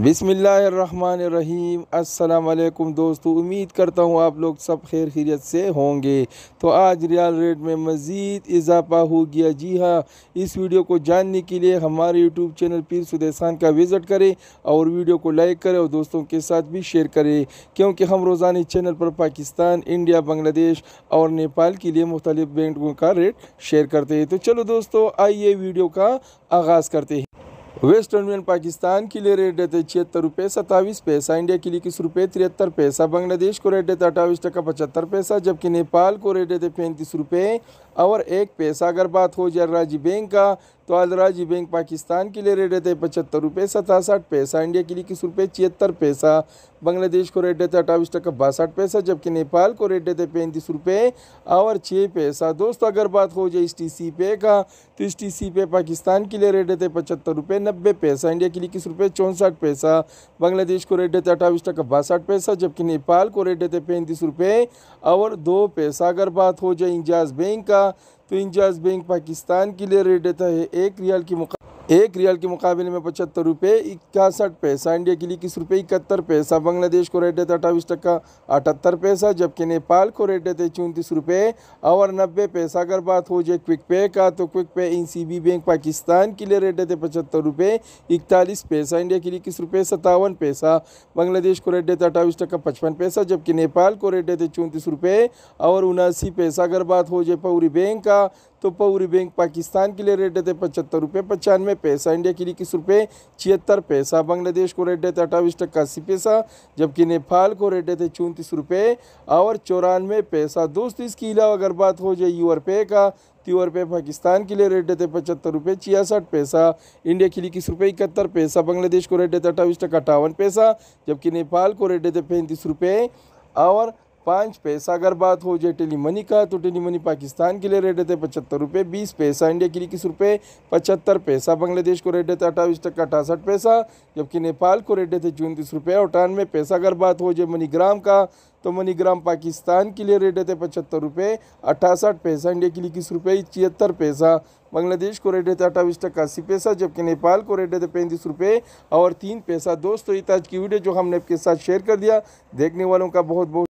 बिसमीम् अल्लाम दोस्तों उम्मीद करता हूँ आप लोग सब खैर खीरियत से होंगे तो आज रियाल रेट में मज़ीद इजाफा हो गया जी हाँ इस वीडियो को जानने के लिए हमारे यूट्यूब चैनल पीर सुदेसान का विज़िट करें और वीडियो को लाइक करें और दोस्तों के साथ भी शेयर करें क्योंकि हम रोज़ाना चैनल पर पाकिस्तान इंडिया बांग्लादेश और नेपाल के लिए मुख्तलिफ बैंकों का रेट शेयर करते हैं तो चलो दोस्तों आइए वीडियो का आगाज़ करते हैं वेस्ट इंडियन पाकिस्तान के लिए रेट देते छिहत्तर रुपये सत्ताईस पैसा इंडिया के लिए इक्कीस रुपये तिहत्तर पैसा बांग्लादेश को रेट देते अट्ठाईस टका पचहत्तर पैसा जबकि नेपाल को रेट देते पैंतीस रुपये और एक पैसा अगर बात हो जाए राज्य बैंक का तो आज राज्य बैंक पाकिस्तान के लिए रेट रहते पचहत्तर रुपये सतासठ पैसा इंडिया के लिए किस रुपये छिहत्तर पैसा बांग्लादेश को रेट देते अट्ठाईस टका बासठ पैसा जबकि नेपाल को रेट देते पैंतीस रुपये और छः पैसा दोस्तों अगर बात हो जाए इस टी सी पे का तो इस टी सी पे पाकिस्तान के लिए रेट देते पचहत्तर रुपये नब्बे पैसा इंडिया के लिए किस रुपये चौंसठ पैसा बांग्लादेश को रेट देते अट्ठाईस टका बासठ पैसा जबकि नेपाल को रेट देते पैंतीस रुपये और दो पैसा अगर बात हो जाए इंजाज बैंक का तो इंजाज बैंक पाकिस्तान के लिए रेट देता है एक रियाल की मुकाम एक रियाल के मुकाबले में पचहत्तर रुपये इक्यासठ पैसा इंडिया के लिए किस रुपये इकहत्तर पैसा बांग्लादेश को रेट देते अट्ठाईस टक्का अठहत्तर पैसा जबकि नेपाल को रेट देते चौंतीस रुपये और नब्बे पैसा अगर बात हो जाए क्विक पे का तो क्विक पे इन सी बैंक पाकिस्तान के लिए रेट देते पचहत्तर रुपये इकतालीस पैसा इंडिया के लिए किस रुपये सत्तावन पैसा बांग्लादेश को रेट देते अट्ठाईस टक्का पचपन पैसा जबकि नेपाल को रेट देते चौंतीस रुपये और उनासी पैसा अगर बात हो जाए पौरी बैंक का तो पौरी बैंक पाकिस्तान के लिए रेट देते पचहत्तर रुपये पचानवे पैसा इंडिया के लिए इक्कीस रुपये छिहत्तर पैसा बांग्लादेश को रेट देते अट्ठाईस टक्का अस्सी पैसा जबकि नेपाल को रेट देते चौंतीस रुपये और चौरानवे पैसा दोस्त इसके अलावा अगर बात हो जाए यूर पे का तिवर तो पे पाकिस्तान के लिए रेट देते पचहत्तर रुपये छियासठ पैसा इंडिया के लिए इक्कीस रुपये इकहत्तर पैसा बांग्लादेश को रेट देते अट्ठाईस टक्का अट्ठावन पैसा जबकि नेपाल को रेट देते पैंतीस रुपये और पाँच पैसा अगर बात हो जाए टेली मनी का तो टेली मनी पाकिस्तान के लिए रेट देते पचहत्तर रुपये बीस पैसा इंडिया के लिए किस रुपये पचहत्तर पैसा बांग्लादेश को रेट देते अट्ठाईस टक्का अठासठ पैसा जबकि नेपाल को रेट देते चौंतीस रुपये अठानवे पैसा अगर बात हो जाए मनीग्राम का तो मनीग्राम पाकिस्तान के लिए रेट देते पचहत्तर रुपये अठासठ पैसा इंडिया के लिए किस रुपये छिहत्तर पैसा बांग्लादेश को रेट देते अट्ठाईस टक्का अस्सी पैसा जबकि नेपाल को रेट देते पैंतीस रुपये और तीन पैसा दोस्तों ये ताज की वीडियो जो हमने आपके साथ शेयर कर दिया देखने वालों का बहुत बहुत